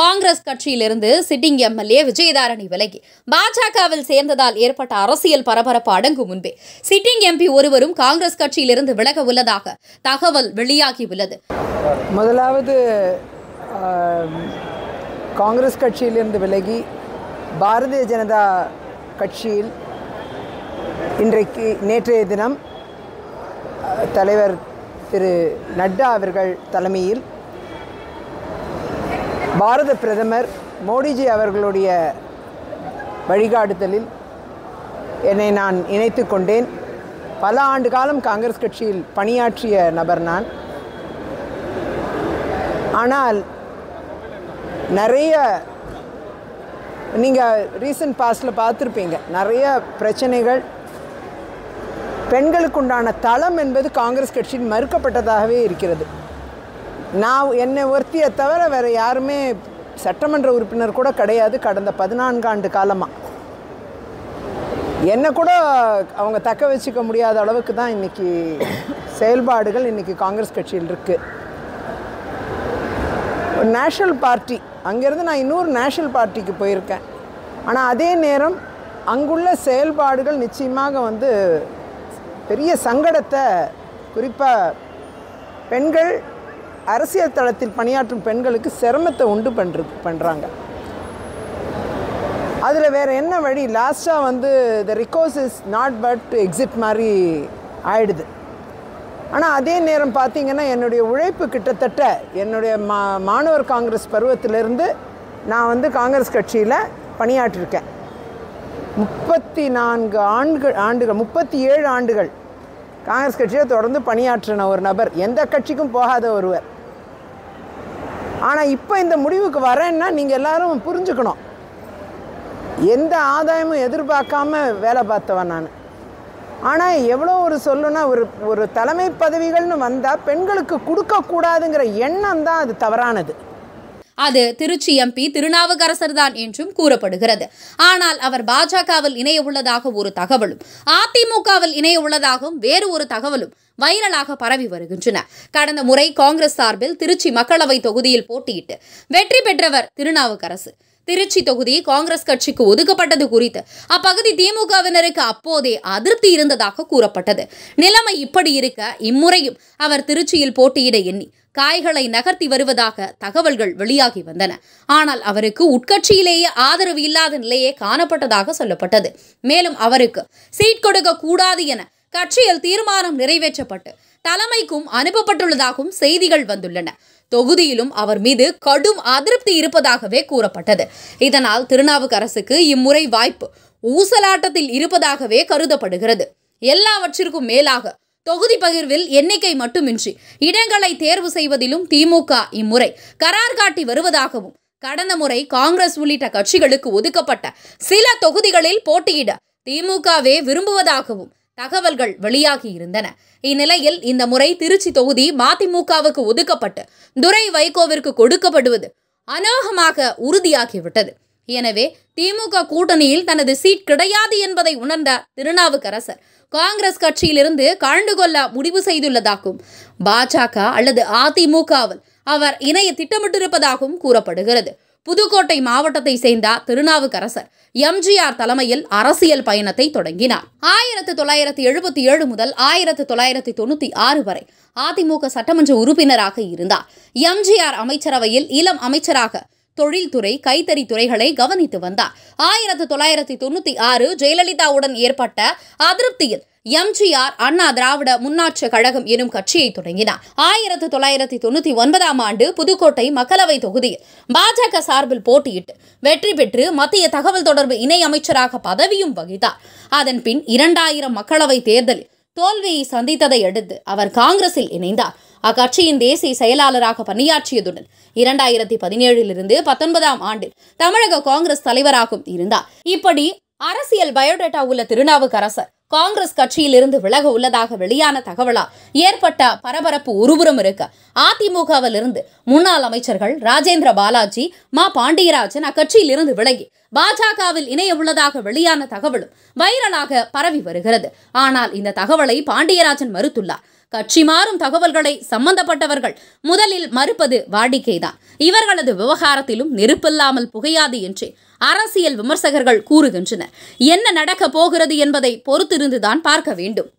காங்கிரஸ் கட்சியிலிருந்து sitting MLA Vijayadharani விலகி பாஜகவில் சேர்ந்ததால் ஏற்பட்ட அரசியல் பரபரப்பு அடங்கும் முன்பே சிட்டிங் எம்பி ஒருவரும் காங்கிரஸ் கட்சியிலிருந்து விலக உள்ளதாக தகவல் வெளியாகியுள்ளது முதலாவது காங்கிரஸ் கட்சியிலிருந்து விலகி பாரதிய ஜனதா கட்சியில் இன்றைக்கு நேற்றைய தினம் தலைவர் திரு நட்டா அவர்கள் தலைமையில் பாரத பிரதமர் மோடிஜி அவர்களுடைய வழிகாட்டுதலில் என்னை நான் இணைத்து கொண்டேன் பல ஆண்டு காலம் காங்கிரஸ் கட்சியில் பணியாற்றிய நபர் நான் ஆனால் நிறைய நீங்கள் ரீசன்ட் பாஸ்டில் பார்த்துருப்பீங்க நிறைய பிரச்சனைகள் பெண்களுக்குண்டான தளம் என்பது காங்கிரஸ் கட்சியின் மறுக்கப்பட்டதாகவே இருக்கிறது நான் என்னை ஒருத்தியை தவிர வேறு யாருமே சட்டமன்ற உறுப்பினர் கூட கிடையாது கடந்த பதினான்கு ஆண்டு காலமாக என்னை கூட அவங்க தக்க வச்சுக்க முடியாத அளவுக்கு தான் இன்றைக்கி செயல்பாடுகள் இன்றைக்கி காங்கிரஸ் கட்சியில் இருக்குது நேஷனல் பார்ட்டி அங்கேருந்து நான் இன்னொரு நேஷனல் பார்ட்டிக்கு போயிருக்கேன் ஆனால் அதே நேரம் அங்குள்ள செயல்பாடுகள் நிச்சயமாக வந்து பெரிய சங்கடத்தை குறிப்பாக பெண்கள் அரசியல் தளத்தில் பணியாற்றும் பெண்களுக்கு சிரமத்தை உண்டு பண்ணுற பண்ணுறாங்க அதில் வேறு என்ன வழி லாஸ்ட்டாக வந்து the recourse is not but to exit மாதிரி ஆயிடுது ஆனால் அதே நேரம் பார்த்திங்கன்னா என்னுடைய உழைப்பு கிட்டத்தட்ட என்னுடைய மா மாணவர் காங்கிரஸ் பருவத்திலிருந்து நான் வந்து காங்கிரஸ் கட்சியில் பணியாற்றிருக்கேன் முப்பத்தி நான்கு ஆண்டுகள் ஆண்டுகள் முப்பத்தி ஏழு ஆண்டுகள் காங்கிரஸ் கட்சியில் தொடர்ந்து பணியாற்றின ஒரு நபர் எந்த கட்சிக்கும் போகாத ஒருவர் ஆனால் இப்போ இந்த முடிவுக்கு வரேன்னா நீங்கள் எல்லோரும் புரிஞ்சுக்கணும் எந்த ஆதாயமும் எதிர்பார்க்காம வேலை பார்த்தவன் நான் ஆனால் எவ்வளோ ஒரு சொல்லுன்னா ஒரு ஒரு தலைமை பதவிகள்னு வந்தால் பெண்களுக்கு கொடுக்கக்கூடாதுங்கிற எண்ணம் தான் அது தவறானது அது திருச்சி எம்பி திருநாவுக்கரசர் தான் என்றும் கூறப்படுகிறது ஆனால் அவர் பாஜகவில் இணைய உள்ளதாக ஒரு தகவலும் அதிமுகவில் இணைய உள்ளதாகவும் வேறு ஒரு தகவலும் வைரலாக பரவி வருகின்றன கடந்த முறை காங்கிரஸ் சார்பில் திருச்சி மக்களவை தொகுதியில் போட்டியிட்டு வெற்றி பெற்றவர் திருநாவுக்கரசு திருச்சி தொகுதி காங்கிரஸ் கட்சிக்கு ஒதுக்கப்பட்டது குறித்து அப்பகுதி திமுகவினருக்கு அப்போதே அதிருப்தி இருந்ததாக கூறப்பட்டது நிலைமை இப்படி இருக்க இம்முறையும் அவர் திருச்சியில் போட்டியிட எண்ணி காய்களை நகர்த்தி வருவதாக தகவல்கள் வெளியாகி வந்தன ஆனால் அவருக்கு உட்கட்சியிலேயே ஆதரவு இல்லாத நிலையே காணப்பட்டதாக சொல்லப்பட்டது மேலும் அவருக்கு சீட் கொடுக்க கூடாது என கட்சியில் தீர்மானம் நிறைவேற்றப்பட்டு தலைமைக்கும் அனுப்பப்பட்டுள்ளதாகவும் செய்திகள் வந்துள்ளன தொகுதியிலும் அவர் மீது கடும் அதிருப்தி இருப்பதாகவே கூறப்பட்டது இதனால் திருநாவுக்கரசுக்கு இம்முறை வாய்ப்பு ஊசலாட்டத்தில் இருப்பதாகவே கருதப்படுகிறது எல்லாவற்றிற்கும் மேலாக தொகுதி பகிர்வில் எண்ணிக்கை மட்டுமின்றி இடங்களை தேர்வு செய்வதிலும் திமுக இம்முறை கரார் காட்டி வருவதாகவும் கடந்த முறை காங்கிரஸ் உள்ளிட்ட கட்சிகளுக்கு ஒதுக்கப்பட்ட சில தொகுதிகளில் போட்டியிட திமுகவே விரும்புவதாகவும் தகவல்கள் வெளியாகி இருந்தன இந்நிலையில் இந்த முறை திருச்சி தொகுதி மதிமுகவுக்கு ஒதுக்கப்பட்டு துரை வைகோவிற்கு கொடுக்கப்படுவது அநோகமாக உறுதியாகிவிட்டது எனவே திமுக கூட்டணியில் தனது சீட் கிடையாது என்பதை உணர்ந்தார் திருநாவுக்கரசர் காங்கிரஸ் கட்சியிலிருந்து கலந்து கொள்ள முடிவு செய்துள்ளதாகவும் பாஜக அல்லது அதிமுகவில் அவர் இணைய திட்டமிட்டிருப்பதாகவும் கூறப்படுகிறது புதுக்கோட்டை மாவட்டத்தை சேர்ந்த திருநாவுக்கரசர் எம்ஜிஆர் தலைமையில் அரசியல் பயணத்தை தொடங்கினார் ஆயிரத்தி தொள்ளாயிரத்தி எழுபத்தி ஏழு முதல் ஆயிரத்தி தொள்ளாயிரத்தி தொண்ணூற்றி ஆறு வரை அதிமுக சட்டமன்ற உறுப்பினராக இருந்தார் எம்ஜிஆர் அமைச்சரவையில் இளம் அமைச்சராக தொழில்துறை கைத்தறி துறைகளை கவனித்து வந்தார் ஆயிரத்தி தொள்ளாயிரத்தி தொண்ணூத்தி ஆறு ஜெயலலிதாவுடன் ஏற்பட்ட அதிருப்தியில் எம்ஜிஆர் அண்ணா திராவிட முன்னாட்சி கழகம் எனும் கட்சியை தொடங்கினார் ஆயிரத்தி தொள்ளாயிரத்தி தொண்ணூத்தி ஒன்பதாம் ஆண்டு புதுக்கோட்டை மக்களவை தொகுதியில் பாஜக சார்பில் போட்டியிட்டு வெற்றி பெற்று மத்திய தகவல் தொடர்பு இணை அமைச்சராக பதவியும் வகித்தார் அதன் பின் இரண்டாயிரம் மக்களவை தேர்தலில் தோல்வியை சந்தித்ததை அடுத்து அவர் காங்கிரஸில் இணைந்தார் அக்கட்சியின் தேசிய செயலாளராக பணியாற்றியதுடன் இரண்டாயிரத்தி பதினேழிலிருந்து பத்தொன்பதாம் ஆண்டில் தமிழக காங்கிரஸ் தலைவராகவும் இருந்தார் இப்படி அரசியல் பயோடேட்டா உள்ள திருநாவுக்கரசர் காங்கிரஸ் கட்சியிலிருந்து விலக உள்ளதாக வெளியான தகவலால் ஏற்பட்ட பரபரப்பு ஒருபுறம் இருக்கு அதிமுகவிலிருந்து முன்னாள் அமைச்சர்கள் ராஜேந்திர பாலாஜி மா பாண்டியராஜன் அக்கட்சியிலிருந்து விலகி பாஜகவில் இணைய உள்ளதாக வெளியான தகவலும் வைரலாக பரவி வருகிறது ஆனால் இந்த தகவலை பாண்டியராஜன் மறுத்துள்ளார் கட்சி மாறும் தகவல்களை சம்பந்தப்பட்டவர்கள் முதலில் மறுப்பது வாடிக்கைதான் இவர்களது விவகாரத்திலும் நெருப்பில்லாமல் புகையாது என்று அரசியல் விமர்சகர்கள் கூறுகின்றனர் என்ன நடக்கப் போகிறது என்பதை பொறுத்திருந்துதான் பார்க்க வேண்டும்